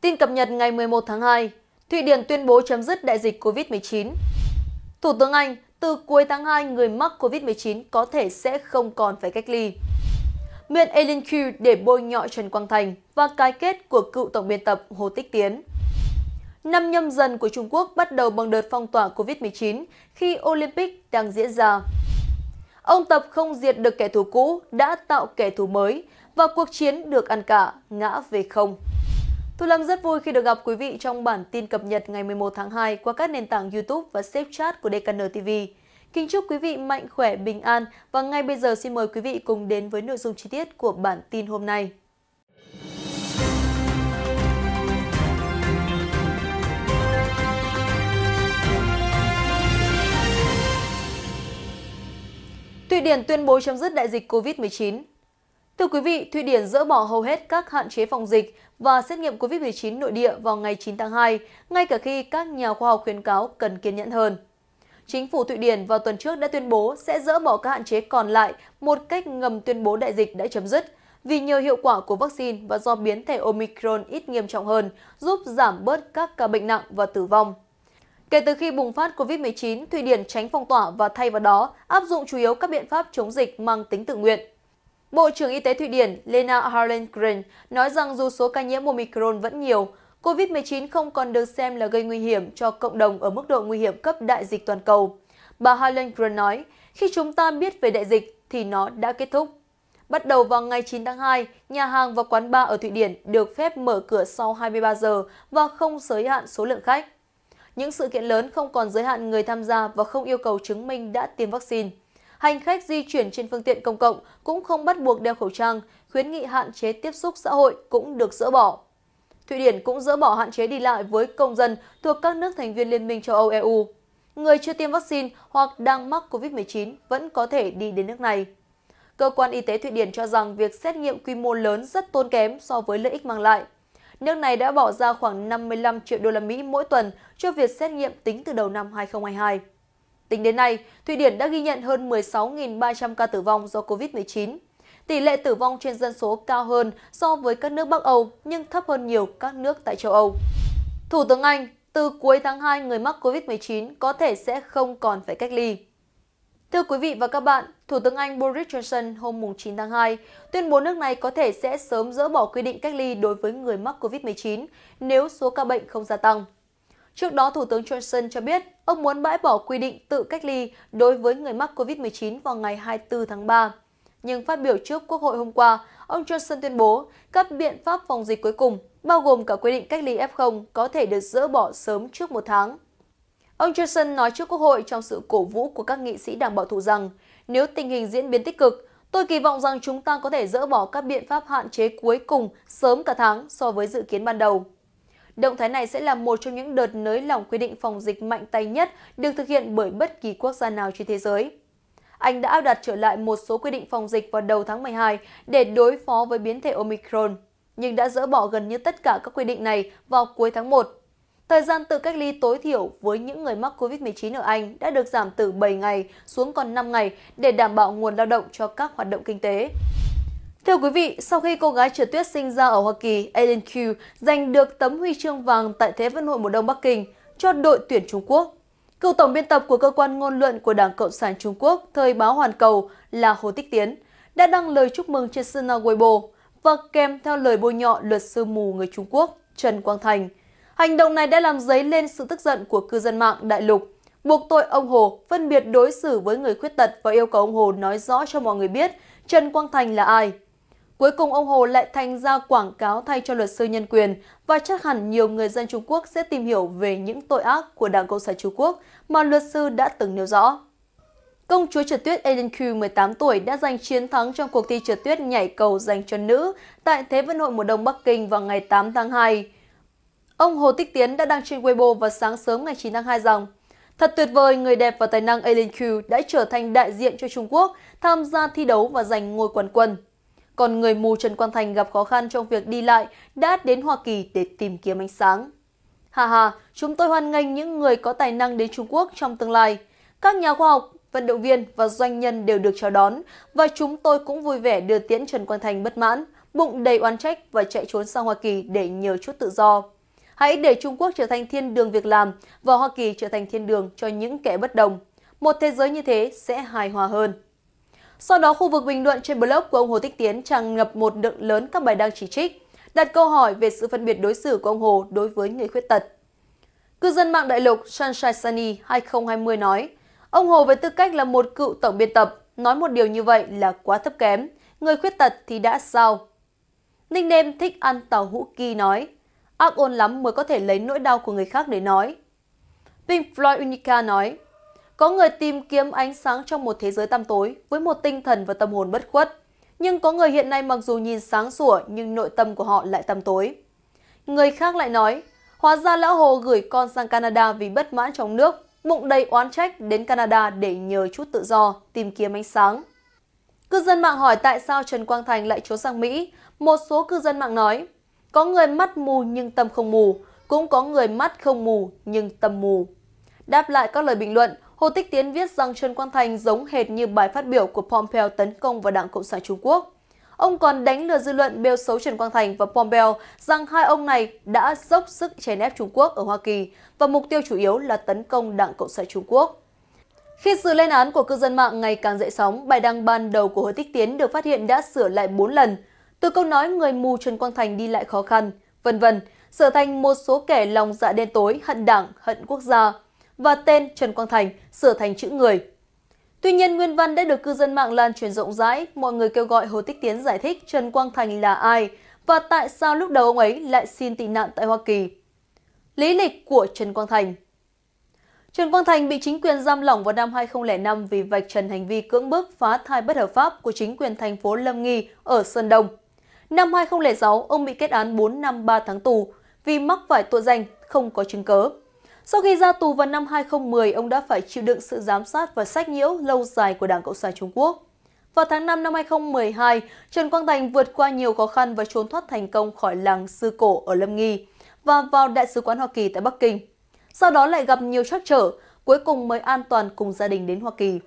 Tin cập nhật ngày 11 tháng 2, Thụy Điển tuyên bố chấm dứt đại dịch COVID-19. Thủ tướng Anh, từ cuối tháng 2 người mắc COVID-19 có thể sẽ không còn phải cách ly. Miệng Ellen Q để bôi nhọ Trần Quang Thành và cái kết của cựu tổng biên tập Hồ Tích Tiến. Năm nhâm dần của Trung Quốc bắt đầu bằng đợt phong tỏa COVID-19 khi Olympic đang diễn ra. Ông Tập không diệt được kẻ thù cũ đã tạo kẻ thù mới và cuộc chiến được ăn cả ngã về không. Thu Lâm rất vui khi được gặp quý vị trong bản tin cập nhật ngày 11 tháng 2 qua các nền tảng YouTube và Safe Chat của DKN TV. Kính chúc quý vị mạnh khỏe, bình an và ngay bây giờ xin mời quý vị cùng đến với nội dung chi tiết của bản tin hôm nay. Thụy Điển tuyên bố chấm dứt đại dịch COVID-19. Thưa quý vị, Thụy Điển dỡ bỏ hầu hết các hạn chế phòng dịch và xét nghiệm COVID-19 nội địa vào ngày 9 tháng 2, ngay cả khi các nhà khoa học khuyến cáo cần kiên nhẫn hơn. Chính phủ Thụy Điển vào tuần trước đã tuyên bố sẽ dỡ bỏ các hạn chế còn lại một cách ngầm tuyên bố đại dịch đã chấm dứt, vì nhờ hiệu quả của vaccine và do biến thể Omicron ít nghiêm trọng hơn, giúp giảm bớt các ca bệnh nặng và tử vong. Kể từ khi bùng phát COVID-19, Thụy Điển tránh phong tỏa và thay vào đó áp dụng chủ yếu các biện pháp chống dịch mang tính tự nguyện. Bộ trưởng Y tế Thụy Điển Lena Harlengren nói rằng dù số ca nhiễm Omicron vẫn nhiều, COVID-19 không còn được xem là gây nguy hiểm cho cộng đồng ở mức độ nguy hiểm cấp đại dịch toàn cầu. Bà Harlengren nói, khi chúng ta biết về đại dịch thì nó đã kết thúc. Bắt đầu vào ngày 9 tháng 2, nhà hàng và quán bar ở Thụy Điển được phép mở cửa sau 23 giờ và không giới hạn số lượng khách. Những sự kiện lớn không còn giới hạn người tham gia và không yêu cầu chứng minh đã tiêm vaccine hành khách di chuyển trên phương tiện công cộng cũng không bắt buộc đeo khẩu trang, khuyến nghị hạn chế tiếp xúc xã hội cũng được dỡ bỏ. Thụy Điển cũng dỡ bỏ hạn chế đi lại với công dân thuộc các nước thành viên Liên minh châu Âu EU. Người chưa tiêm vaccine hoặc đang mắc COVID-19 vẫn có thể đi đến nước này. Cơ quan Y tế Thụy Điển cho rằng việc xét nghiệm quy mô lớn rất tốn kém so với lợi ích mang lại. Nước này đã bỏ ra khoảng 55 triệu đô la Mỹ mỗi tuần cho việc xét nghiệm tính từ đầu năm 2022. Tính đến nay, Thụy Điển đã ghi nhận hơn 16.300 ca tử vong do COVID-19. Tỷ lệ tử vong trên dân số cao hơn so với các nước Bắc Âu nhưng thấp hơn nhiều các nước tại châu Âu. Thủ tướng Anh, từ cuối tháng 2 người mắc COVID-19 có thể sẽ không còn phải cách ly. Thưa quý vị và các bạn, Thủ tướng Anh Boris Johnson hôm 9 tháng 2 tuyên bố nước này có thể sẽ sớm dỡ bỏ quy định cách ly đối với người mắc COVID-19 nếu số ca bệnh không gia tăng. Trước đó, Thủ tướng Johnson cho biết ông muốn bãi bỏ quy định tự cách ly đối với người mắc COVID-19 vào ngày 24 tháng 3. Nhưng phát biểu trước Quốc hội hôm qua, ông Johnson tuyên bố các biện pháp phòng dịch cuối cùng, bao gồm cả quy định cách ly F0, có thể được dỡ bỏ sớm trước một tháng. Ông Johnson nói trước Quốc hội trong sự cổ vũ của các nghị sĩ đảng bảo thủ rằng nếu tình hình diễn biến tích cực, tôi kỳ vọng rằng chúng ta có thể dỡ bỏ các biện pháp hạn chế cuối cùng sớm cả tháng so với dự kiến ban đầu. Động thái này sẽ là một trong những đợt nới lỏng quy định phòng dịch mạnh tay nhất được thực hiện bởi bất kỳ quốc gia nào trên thế giới. Anh đã áp đặt trở lại một số quy định phòng dịch vào đầu tháng 12 để đối phó với biến thể Omicron, nhưng đã dỡ bỏ gần như tất cả các quy định này vào cuối tháng 1. Thời gian tự cách ly tối thiểu với những người mắc COVID-19 ở Anh đã được giảm từ 7 ngày xuống còn 5 ngày để đảm bảo nguồn lao động cho các hoạt động kinh tế. Thưa quý vị, sau khi cô gái trượt tuyết sinh ra ở Hoa Kỳ, Aileen Q giành được tấm huy chương vàng tại Thế vận hội mùa đông Bắc Kinh cho đội tuyển Trung Quốc. Cựu tổng biên tập của cơ quan ngôn luận của Đảng Cộng sản Trung Quốc thời báo Hoàn Cầu là Hồ Tích Tiến đã đăng lời chúc mừng trên Sina Weibo và kèm theo lời bôi nhọ luật sư mù người Trung Quốc Trần Quang Thành. Hành động này đã làm dấy lên sự tức giận của cư dân mạng đại lục, buộc tội ông Hồ phân biệt đối xử với người khuyết tật và yêu cầu ông Hồ nói rõ cho mọi người biết Trần Quang Thành là ai. Cuối cùng ông Hồ lại thành ra quảng cáo thay cho luật sư nhân quyền và chắc hẳn nhiều người dân Trung Quốc sẽ tìm hiểu về những tội ác của Đảng Cộng sản Trung Quốc mà luật sư đã từng nêu rõ. Công chúa trượt tuyết Ellen Q, 18 tuổi, đã giành chiến thắng trong cuộc thi trượt tuyết nhảy cầu dành cho nữ tại Thế vận hội mùa đông Bắc Kinh vào ngày 8 tháng 2. Ông Hồ Tích Tiến đã đăng trên Weibo vào sáng sớm ngày 9 tháng 2 rằng Thật tuyệt vời, người đẹp và tài năng Ellen Q đã trở thành đại diện cho Trung Quốc tham gia thi đấu và giành ngôi quán quân còn người mù Trần Quang Thành gặp khó khăn trong việc đi lại đã đến Hoa Kỳ để tìm kiếm ánh sáng. Hà hà, chúng tôi hoan nghênh những người có tài năng đến Trung Quốc trong tương lai. Các nhà khoa học, vận động viên và doanh nhân đều được chào đón và chúng tôi cũng vui vẻ đưa tiễn Trần Quang Thành bất mãn, bụng đầy oán trách và chạy trốn sang Hoa Kỳ để nhờ chút tự do. Hãy để Trung Quốc trở thành thiên đường việc làm và Hoa Kỳ trở thành thiên đường cho những kẻ bất đồng. Một thế giới như thế sẽ hài hòa hơn. Sau đó, khu vực bình luận trên blog của ông Hồ Tích Tiến tràn ngập một lượng lớn các bài đăng chỉ trích, đặt câu hỏi về sự phân biệt đối xử của ông Hồ đối với người khuyết tật. Cư dân mạng đại lục Sunshine Sunny 2020 nói, ông Hồ với tư cách là một cựu tổng biên tập, nói một điều như vậy là quá thấp kém, người khuyết tật thì đã sao? Ninh Nickname thích ăn tàu hũ kỳ nói, ác ôn lắm mới có thể lấy nỗi đau của người khác để nói. Pink Floyd Unica nói, có người tìm kiếm ánh sáng trong một thế giới tăm tối với một tinh thần và tâm hồn bất khuất. Nhưng có người hiện nay mặc dù nhìn sáng sủa nhưng nội tâm của họ lại tăm tối. Người khác lại nói, hóa ra lão Hồ gửi con sang Canada vì bất mãn trong nước, bụng đầy oán trách đến Canada để nhờ chút tự do, tìm kiếm ánh sáng. Cư dân mạng hỏi tại sao Trần Quang Thành lại trốn sang Mỹ. Một số cư dân mạng nói, có người mắt mù nhưng tâm không mù, cũng có người mắt không mù nhưng tâm mù. Đáp lại các lời bình luận, Hồ Tích Tiến viết rằng Trần Quang Thành giống hệt như bài phát biểu của Pompeo tấn công vào Đảng Cộng sản Trung Quốc. Ông còn đánh lừa dư luận bêu xấu Trần Quang Thành và Pompeo rằng hai ông này đã dốc sức chèn ép Trung Quốc ở Hoa Kỳ và mục tiêu chủ yếu là tấn công Đảng Cộng sản Trung Quốc. Khi sự lên án của cư dân mạng ngày càng dậy sóng, bài đăng ban đầu của Hồ Tích Tiến được phát hiện đã sửa lại 4 lần. Từ câu nói người mù Trần Quang Thành đi lại khó khăn, vân vân, trở thành một số kẻ lòng dạ đen tối, hận đảng, hận quốc gia, và tên Trần Quang Thành sửa thành chữ người. Tuy nhiên, nguyên văn đã được cư dân mạng lan truyền rộng rãi, mọi người kêu gọi Hồ Tích Tiến giải thích Trần Quang Thành là ai và tại sao lúc đầu ông ấy lại xin tị nạn tại Hoa Kỳ. Lý lịch của Trần Quang Thành Trần Quang Thành bị chính quyền giam lỏng vào năm 2005 vì vạch trần hành vi cưỡng bức phá thai bất hợp pháp của chính quyền thành phố Lâm Nghi ở Sơn Đông. Năm 2006, ông bị kết án 4 năm 3 tháng tù vì mắc phải tội danh không có chứng cứ. Sau khi ra tù vào năm 2010, ông đã phải chịu đựng sự giám sát và sách nhiễu lâu dài của Đảng Cộng sản Trung Quốc. Vào tháng 5 năm 2012, Trần Quang Thành vượt qua nhiều khó khăn và trốn thoát thành công khỏi làng Sư Cổ ở Lâm Nghi và vào Đại sứ quán Hoa Kỳ tại Bắc Kinh. Sau đó lại gặp nhiều trắc trở, cuối cùng mới an toàn cùng gia đình đến Hoa Kỳ.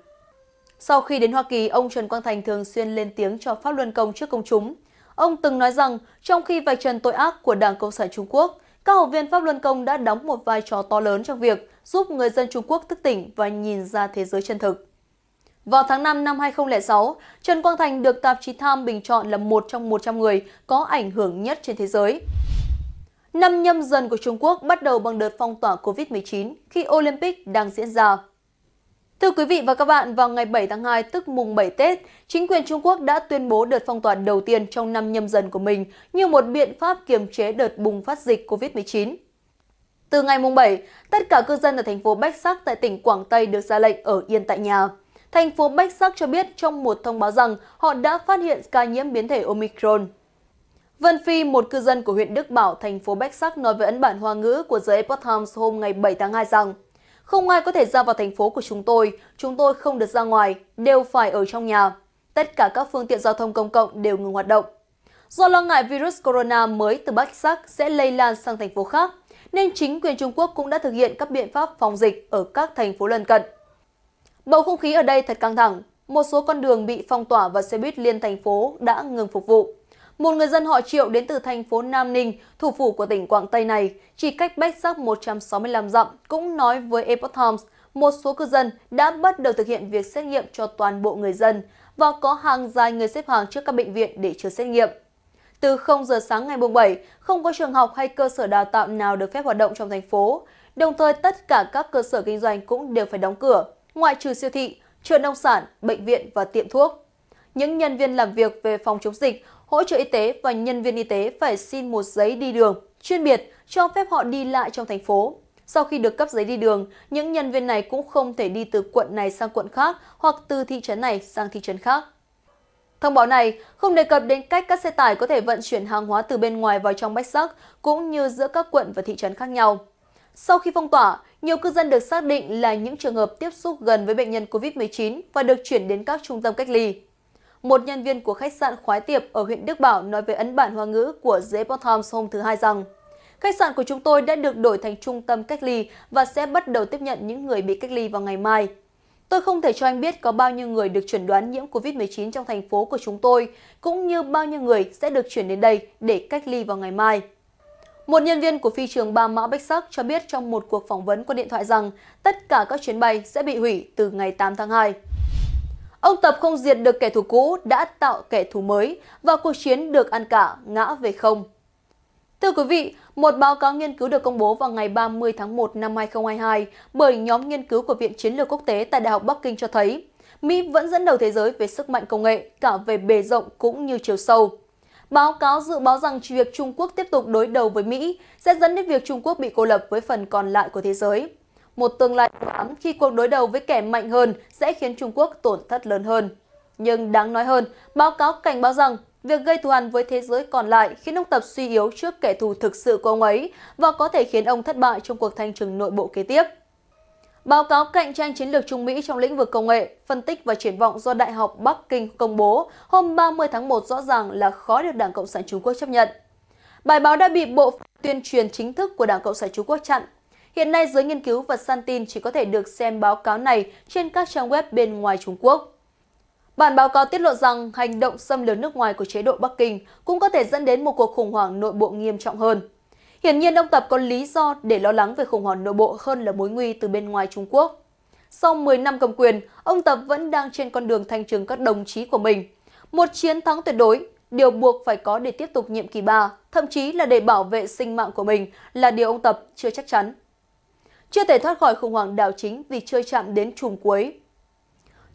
Sau khi đến Hoa Kỳ, ông Trần Quang Thành thường xuyên lên tiếng cho pháp luân công trước công chúng. Ông từng nói rằng, trong khi vạch trần tội ác của Đảng Cộng sản Trung Quốc, các học viên Pháp Luân Công đã đóng một vai trò to lớn trong việc giúp người dân Trung Quốc thức tỉnh và nhìn ra thế giới chân thực. Vào tháng 5 năm 2006, Trần Quang Thành được tạp chí Time bình chọn là một trong 100 người có ảnh hưởng nhất trên thế giới. Năm nhâm dần của Trung Quốc bắt đầu bằng đợt phong tỏa COVID-19 khi Olympic đang diễn ra. Thưa quý vị và các bạn, vào ngày 7 tháng 2, tức mùng 7 Tết, chính quyền Trung Quốc đã tuyên bố đợt phong tỏa đầu tiên trong năm nhâm dần của mình như một biện pháp kiềm chế đợt bùng phát dịch COVID-19. Từ ngày mùng 7, tất cả cư dân ở thành phố Bách Sắc tại tỉnh Quảng Tây được ra lệnh ở yên tại nhà. Thành phố Bách Sắc cho biết trong một thông báo rằng họ đã phát hiện ca nhiễm biến thể Omicron. Vân Phi, một cư dân của huyện Đức Bảo, thành phố Bách Sắc nói với ấn bản hoa ngữ của The Epoch Times hôm ngày 7 tháng 2 rằng không ai có thể ra vào thành phố của chúng tôi, chúng tôi không được ra ngoài, đều phải ở trong nhà. Tất cả các phương tiện giao thông công cộng đều ngừng hoạt động. Do lo ngại virus corona mới từ Bắc Sắc sẽ lây lan sang thành phố khác, nên chính quyền Trung Quốc cũng đã thực hiện các biện pháp phòng dịch ở các thành phố lân cận. Bầu không khí ở đây thật căng thẳng, một số con đường bị phong tỏa và xe buýt liên thành phố đã ngừng phục vụ. Một người dân họ Triệu đến từ thành phố Nam Ninh, thủ phủ của tỉnh Quảng Tây này, chỉ cách Bách Giác 165 dặm, cũng nói với Epoch Times, một số cư dân đã bắt đầu thực hiện việc xét nghiệm cho toàn bộ người dân và có hàng dài người xếp hàng trước các bệnh viện để chờ xét nghiệm. Từ 0 giờ sáng ngày 7, không có trường học hay cơ sở đào tạo nào được phép hoạt động trong thành phố. Đồng thời, tất cả các cơ sở kinh doanh cũng đều phải đóng cửa, ngoại trừ siêu thị, chợ nông sản, bệnh viện và tiệm thuốc. Những nhân viên làm việc về phòng chống dịch hỗ trợ y tế và nhân viên y tế phải xin một giấy đi đường chuyên biệt cho phép họ đi lại trong thành phố. Sau khi được cấp giấy đi đường, những nhân viên này cũng không thể đi từ quận này sang quận khác hoặc từ thị trấn này sang thị trấn khác. Thông báo này không đề cập đến cách các xe tải có thể vận chuyển hàng hóa từ bên ngoài vào trong bách sắc, cũng như giữa các quận và thị trấn khác nhau. Sau khi phong tỏa, nhiều cư dân được xác định là những trường hợp tiếp xúc gần với bệnh nhân COVID-19 và được chuyển đến các trung tâm cách ly một nhân viên của khách sạn Khoái Tiệp ở huyện Đức Bảo nói với ấn bản hoa ngữ của The Times hôm thứ Hai rằng Khách sạn của chúng tôi đã được đổi thành trung tâm cách ly và sẽ bắt đầu tiếp nhận những người bị cách ly vào ngày mai. Tôi không thể cho anh biết có bao nhiêu người được chuẩn đoán nhiễm COVID-19 trong thành phố của chúng tôi, cũng như bao nhiêu người sẽ được chuyển đến đây để cách ly vào ngày mai. Một nhân viên của phi trường Ba Mã Bách Sắc cho biết trong một cuộc phỏng vấn qua điện thoại rằng tất cả các chuyến bay sẽ bị hủy từ ngày 8 tháng 2. Ông Tập không diệt được kẻ thù cũ đã tạo kẻ thù mới và cuộc chiến được ăn cả ngã về không. Thưa quý vị, một báo cáo nghiên cứu được công bố vào ngày 30 tháng 1 năm 2022 bởi nhóm nghiên cứu của Viện Chiến lược Quốc tế tại Đại học Bắc Kinh cho thấy Mỹ vẫn dẫn đầu thế giới về sức mạnh công nghệ cả về bề rộng cũng như chiều sâu. Báo cáo dự báo rằng việc Trung Quốc tiếp tục đối đầu với Mỹ sẽ dẫn đến việc Trung Quốc bị cô lập với phần còn lại của thế giới một tương lai u ám khi cuộc đối đầu với kẻ mạnh hơn sẽ khiến Trung Quốc tổn thất lớn hơn. Nhưng đáng nói hơn, báo cáo cảnh báo rằng việc gây thù hằn với thế giới còn lại khiến ông Tập suy yếu trước kẻ thù thực sự của ông ấy và có thể khiến ông thất bại trong cuộc thanh trừng nội bộ kế tiếp. Báo cáo cạnh tranh chiến lược Trung Mỹ trong lĩnh vực công nghệ, phân tích và triển vọng do Đại học Bắc Kinh công bố hôm 30 tháng 1 rõ ràng là khó được Đảng Cộng sản Trung Quốc chấp nhận. Bài báo đã bị Bộ tuyên truyền chính thức của Đảng Cộng sản Trung Quốc chặn Hiện nay, giới nghiên cứu và săn tin chỉ có thể được xem báo cáo này trên các trang web bên ngoài Trung Quốc. Bản báo cáo tiết lộ rằng hành động xâm lược nước ngoài của chế độ Bắc Kinh cũng có thể dẫn đến một cuộc khủng hoảng nội bộ nghiêm trọng hơn. Hiển nhiên, ông Tập có lý do để lo lắng về khủng hoảng nội bộ hơn là mối nguy từ bên ngoài Trung Quốc. Sau 10 năm cầm quyền, ông Tập vẫn đang trên con đường thanh trừng các đồng chí của mình. Một chiến thắng tuyệt đối, điều buộc phải có để tiếp tục nhiệm kỳ 3, thậm chí là để bảo vệ sinh mạng của mình là điều ông Tập chưa chắc chắn chưa thể thoát khỏi khủng hoảng đảo chính vì chưa chạm đến chùm cuối.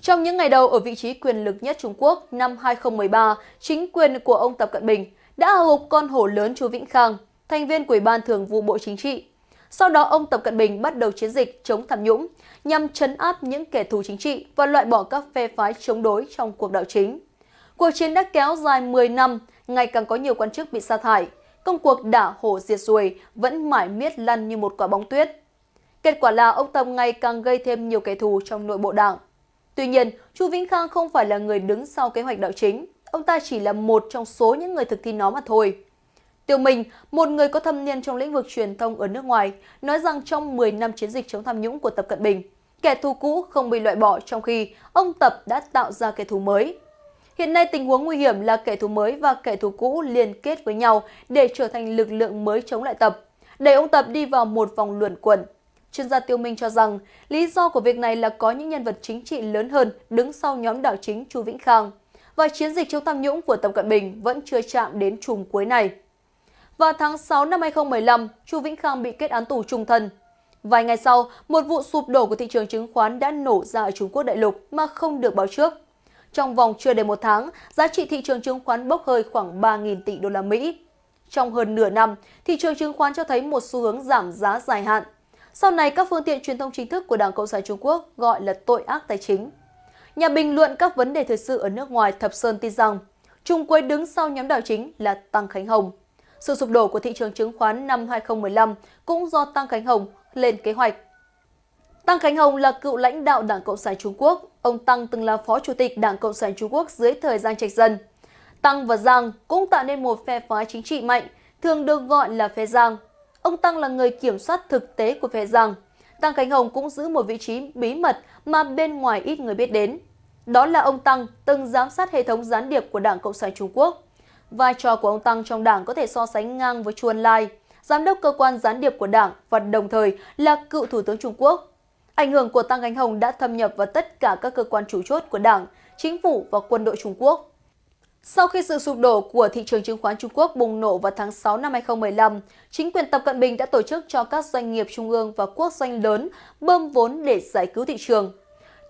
Trong những ngày đầu ở vị trí quyền lực nhất Trung Quốc năm 2013, chính quyền của ông Tập Cận Bình đã hào con hổ lớn chú Vĩnh Khang, thành viên của Ủy ban Thường vụ Bộ Chính trị. Sau đó, ông Tập Cận Bình bắt đầu chiến dịch chống tham nhũng nhằm chấn áp những kẻ thù chính trị và loại bỏ các phe phái chống đối trong cuộc đảo chính. Cuộc chiến đã kéo dài 10 năm, ngày càng có nhiều quan chức bị sa thải. Công cuộc đả hổ diệt ruồi vẫn mãi miết lăn như một quả bóng tuyết Kết quả là ông Tầm ngày càng gây thêm nhiều kẻ thù trong nội bộ đảng. Tuy nhiên, Chu Vĩnh Khang không phải là người đứng sau kế hoạch đạo chính, ông ta chỉ là một trong số những người thực thi nó mà thôi. Tiêu Minh, một người có thâm niên trong lĩnh vực truyền thông ở nước ngoài, nói rằng trong 10 năm chiến dịch chống tham nhũng của Tập Cận Bình, kẻ thù cũ không bị loại bỏ trong khi ông Tập đã tạo ra kẻ thù mới. Hiện nay tình huống nguy hiểm là kẻ thù mới và kẻ thù cũ liên kết với nhau để trở thành lực lượng mới chống lại Tập, đẩy ông Tập đi vào một vòng luẩn quẩn Chuyên gia Tiêu Minh cho rằng, lý do của việc này là có những nhân vật chính trị lớn hơn đứng sau nhóm đảo chính Chu Vĩnh Khang và chiến dịch chống tham nhũng của Tập Cận Bình vẫn chưa chạm đến chùm cuối này. Vào tháng 6 năm 2015, Chu Vĩnh Khang bị kết án tù trung thân. Vài ngày sau, một vụ sụp đổ của thị trường chứng khoán đã nổ ra ở Trung Quốc đại lục mà không được báo trước. Trong vòng chưa đầy một tháng, giá trị thị trường chứng khoán bốc hơi khoảng 3.000 tỷ đô la Mỹ. Trong hơn nửa năm, thị trường chứng khoán cho thấy một xu hướng giảm giá dài hạn sau này, các phương tiện truyền thông chính thức của Đảng Cộng sản Trung Quốc gọi là tội ác tài chính. Nhà bình luận các vấn đề thời sự ở nước ngoài Thập Sơn tin rằng, Trung Quốc đứng sau nhóm đảo chính là Tăng Khánh Hồng. Sự sụp đổ của thị trường chứng khoán năm 2015 cũng do Tăng Khánh Hồng lên kế hoạch. Tăng Khánh Hồng là cựu lãnh đạo Đảng Cộng sản Trung Quốc. Ông Tăng từng là phó chủ tịch Đảng Cộng sản Trung Quốc dưới thời Giang Trạch Dân. Tăng và Giang cũng tạo nên một phe phái chính trị mạnh, thường được gọi là phe Giang Ông Tăng là người kiểm soát thực tế của phe rằng Tăng Khánh Hồng cũng giữ một vị trí bí mật mà bên ngoài ít người biết đến. Đó là ông Tăng từng giám sát hệ thống gián điệp của Đảng Cộng sản Trung Quốc. Vai trò của ông Tăng trong đảng có thể so sánh ngang với Chu Ân Lai, giám đốc cơ quan gián điệp của đảng và đồng thời là cựu Thủ tướng Trung Quốc. Ảnh hưởng của Tăng Khánh Hồng đã thâm nhập vào tất cả các cơ quan chủ chốt của đảng, chính phủ và quân đội Trung Quốc. Sau khi sự sụp đổ của thị trường chứng khoán Trung Quốc bùng nổ vào tháng 6 năm 2015, chính quyền Tập Cận Bình đã tổ chức cho các doanh nghiệp trung ương và quốc doanh lớn bơm vốn để giải cứu thị trường.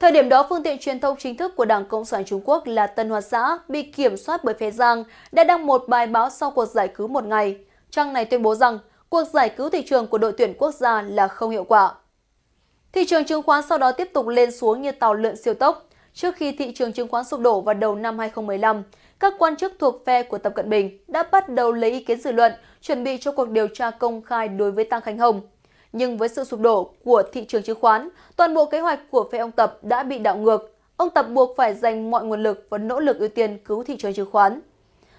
Thời điểm đó, phương tiện truyền thông chính thức của Đảng Cộng sản Trung Quốc là Tân Hoa Xã bị kiểm soát bởi Phế Giang đã đăng một bài báo sau cuộc giải cứu một ngày. Trang này tuyên bố rằng cuộc giải cứu thị trường của đội tuyển quốc gia là không hiệu quả. Thị trường chứng khoán sau đó tiếp tục lên xuống như tàu lượn siêu tốc. Trước khi thị trường chứng khoán sụp đổ vào đầu năm 2015, các quan chức thuộc phe của Tập Cận Bình đã bắt đầu lấy ý kiến dư luận, chuẩn bị cho cuộc điều tra công khai đối với Tăng Khánh Hồng. Nhưng với sự sụp đổ của thị trường chứng khoán, toàn bộ kế hoạch của phe ông Tập đã bị đảo ngược. Ông Tập buộc phải dành mọi nguồn lực và nỗ lực ưu tiên cứu thị trường chứng khoán.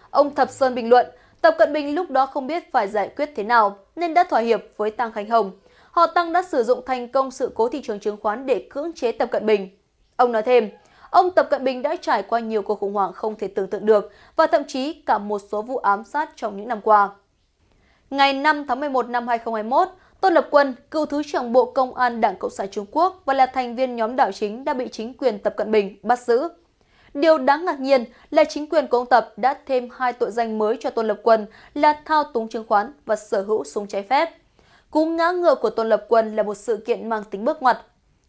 Ông Thập Sơn bình luận, Tập Cận Bình lúc đó không biết phải giải quyết thế nào nên đã thỏa hiệp với Tăng Khánh Hồng. Họ Tăng đã sử dụng thành công sự cố thị trường chứng khoán để cưỡng chế Tập Cận Bình. Ông nói thêm, ông Tập Cận Bình đã trải qua nhiều cuộc khủng hoảng không thể tưởng tượng được và thậm chí cả một số vụ ám sát trong những năm qua. Ngày 5 tháng 11 năm 2021, Tôn Lập Quân, cựu Thứ trưởng Bộ Công an Đảng Cộng sản Trung Quốc và là thành viên nhóm đảo chính đã bị chính quyền Tập Cận Bình bắt giữ. Điều đáng ngạc nhiên là chính quyền của ông Tập đã thêm hai tội danh mới cho Tôn Lập Quân là thao túng chứng khoán và sở hữu súng trái phép. Cú ngã ngựa của Tôn Lập Quân là một sự kiện mang tính bước ngoặt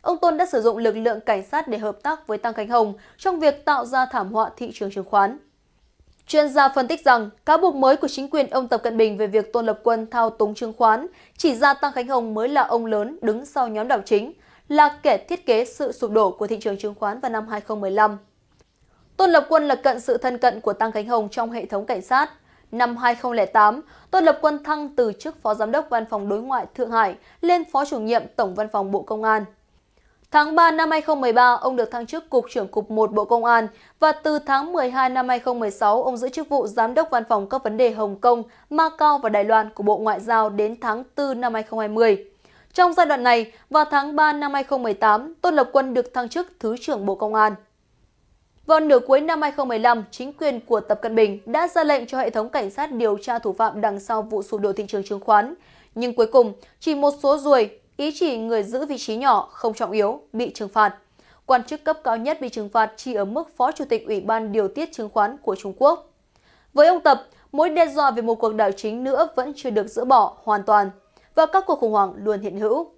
Ông Tôn đã sử dụng lực lượng cảnh sát để hợp tác với Tăng Khánh Hồng trong việc tạo ra thảm họa thị trường chứng khoán. Chuyên gia phân tích rằng, cáo buộc mới của chính quyền ông Tập Cận Bình về việc Tôn Lập Quân thao túng chứng khoán chỉ ra Tăng Khánh Hồng mới là ông lớn đứng sau nhóm đảo chính, là kẻ thiết kế sự sụp đổ của thị trường chứng khoán vào năm 2015. Tôn Lập Quân là cận sự thân cận của Tăng Khánh Hồng trong hệ thống cảnh sát. Năm 2008, Tôn Lập Quân thăng từ chức Phó Giám đốc Văn phòng Đối ngoại Thượng Hải lên Phó chủ nhiệm Tổng Văn phòng Bộ Công an. Tháng 3 năm 2013, ông được thăng chức Cục trưởng Cục 1 Bộ Công an và từ tháng 12 năm 2016, ông giữ chức vụ Giám đốc Văn phòng các vấn đề Hồng Kông, Macau và Đài Loan của Bộ Ngoại giao đến tháng 4 năm 2020. Trong giai đoạn này, vào tháng 3 năm 2018, Tôn Lập Quân được thăng chức Thứ trưởng Bộ Công an. Vào nửa cuối năm 2015, chính quyền của Tập Cận Bình đã ra lệnh cho hệ thống cảnh sát điều tra thủ phạm đằng sau vụ sụp đổ thị trường chứng khoán. Nhưng cuối cùng, chỉ một số ruồi ý chỉ người giữ vị trí nhỏ, không trọng yếu, bị trừng phạt. Quan chức cấp cao nhất bị trừng phạt chỉ ở mức Phó Chủ tịch Ủy ban Điều tiết chứng khoán của Trung Quốc. Với ông Tập, mối đe dọa về một cuộc đảo chính nữa vẫn chưa được dỡ bỏ hoàn toàn và các cuộc khủng hoảng luôn hiện hữu.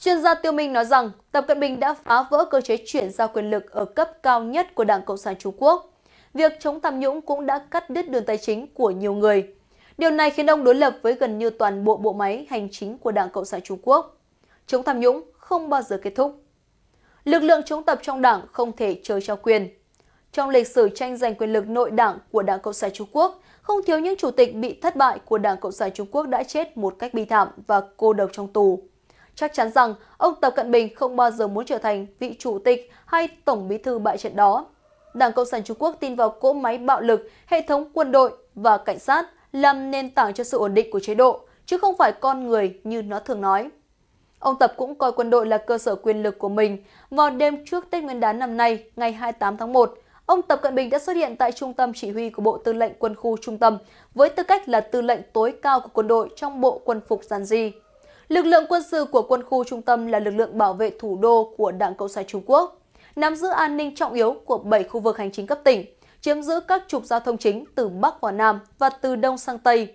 Chuyên gia Tiêu Minh nói rằng Tập Cận Bình đã phá vỡ cơ chế chuyển giao quyền lực ở cấp cao nhất của Đảng Cộng sản Trung Quốc. Việc chống tham nhũng cũng đã cắt đứt đường tài chính của nhiều người. Điều này khiến ông đối lập với gần như toàn bộ bộ máy hành chính của Đảng Cộng sản Trung Quốc. Chống tham nhũng không bao giờ kết thúc. Lực lượng chống tập trong đảng không thể chơi trao quyền. Trong lịch sử tranh giành quyền lực nội đảng của Đảng Cộng sản Trung Quốc, không thiếu những chủ tịch bị thất bại của Đảng Cộng sản Trung Quốc đã chết một cách bi thảm và cô độc trong tù. Chắc chắn rằng ông Tập Cận Bình không bao giờ muốn trở thành vị chủ tịch hay tổng bí thư bại trận đó. Đảng Cộng sản Trung Quốc tin vào cỗ máy bạo lực, hệ thống quân đội và cảnh sát – làm nền tảng cho sự ổn định của chế độ, chứ không phải con người như nó thường nói. Ông Tập cũng coi quân đội là cơ sở quyền lực của mình. Vào đêm trước Tết Nguyên đán năm nay, ngày 28 tháng 1, ông Tập Cận Bình đã xuất hiện tại trung tâm chỉ huy của Bộ Tư lệnh Quân khu Trung tâm với tư cách là tư lệnh tối cao của quân đội trong bộ quân phục giàn di. Lực lượng quân sự của quân khu Trung tâm là lực lượng bảo vệ thủ đô của Đảng Cộng sản Trung Quốc, nắm giữ an ninh trọng yếu của 7 khu vực hành chính cấp tỉnh – chiếm giữ các trục giao thông chính từ Bắc vào Nam và từ Đông sang Tây.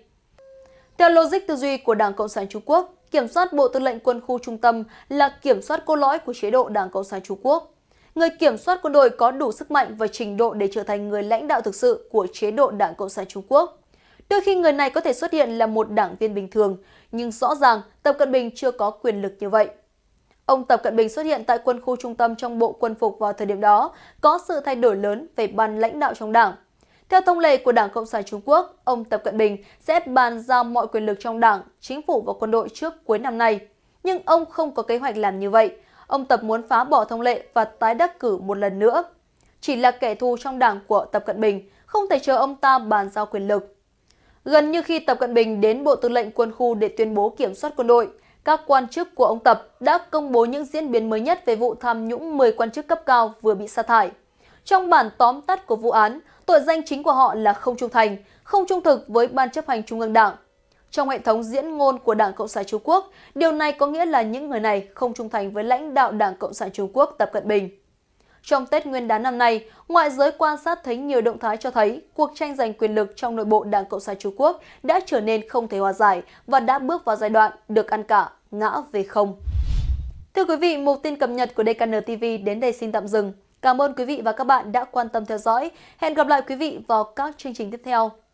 Theo logic tư duy của Đảng Cộng sản Trung Quốc, kiểm soát Bộ Tư lệnh Quân khu Trung tâm là kiểm soát cốt lõi của chế độ Đảng Cộng sản Trung Quốc. Người kiểm soát quân đội có đủ sức mạnh và trình độ để trở thành người lãnh đạo thực sự của chế độ Đảng Cộng sản Trung Quốc. Đôi khi người này có thể xuất hiện là một đảng viên bình thường, nhưng rõ ràng Tập Cận Bình chưa có quyền lực như vậy. Ông Tập Cận Bình xuất hiện tại quân khu trung tâm trong bộ quân phục vào thời điểm đó, có sự thay đổi lớn về ban lãnh đạo trong đảng. Theo thông lệ của Đảng Cộng sản Trung Quốc, ông Tập Cận Bình sẽ bàn giao mọi quyền lực trong đảng, chính phủ và quân đội trước cuối năm nay. Nhưng ông không có kế hoạch làm như vậy. Ông Tập muốn phá bỏ thông lệ và tái đắc cử một lần nữa. Chỉ là kẻ thù trong đảng của Tập Cận Bình, không thể chờ ông ta bàn giao quyền lực. Gần như khi Tập Cận Bình đến Bộ Tư lệnh Quân khu để tuyên bố kiểm soát quân đội, các quan chức của ông Tập đã công bố những diễn biến mới nhất về vụ tham nhũng 10 quan chức cấp cao vừa bị sa thải. Trong bản tóm tắt của vụ án, tội danh chính của họ là không trung thành, không trung thực với Ban chấp hành Trung ương Đảng. Trong hệ thống diễn ngôn của Đảng Cộng sản Trung Quốc, điều này có nghĩa là những người này không trung thành với lãnh đạo Đảng Cộng sản Trung Quốc Tập Cận Bình. Trong Tết Nguyên đán năm nay, ngoại giới quan sát thấy nhiều động thái cho thấy cuộc tranh giành quyền lực trong nội bộ Đảng Cộng sản Trung Quốc đã trở nên không thể hòa giải và đã bước vào giai đoạn được ăn cả ngã về không. Thưa quý vị, một tin cập nhật của DKN TV đến đây xin tạm dừng. Cảm ơn quý vị và các bạn đã quan tâm theo dõi. Hẹn gặp lại quý vị vào các chương trình tiếp theo.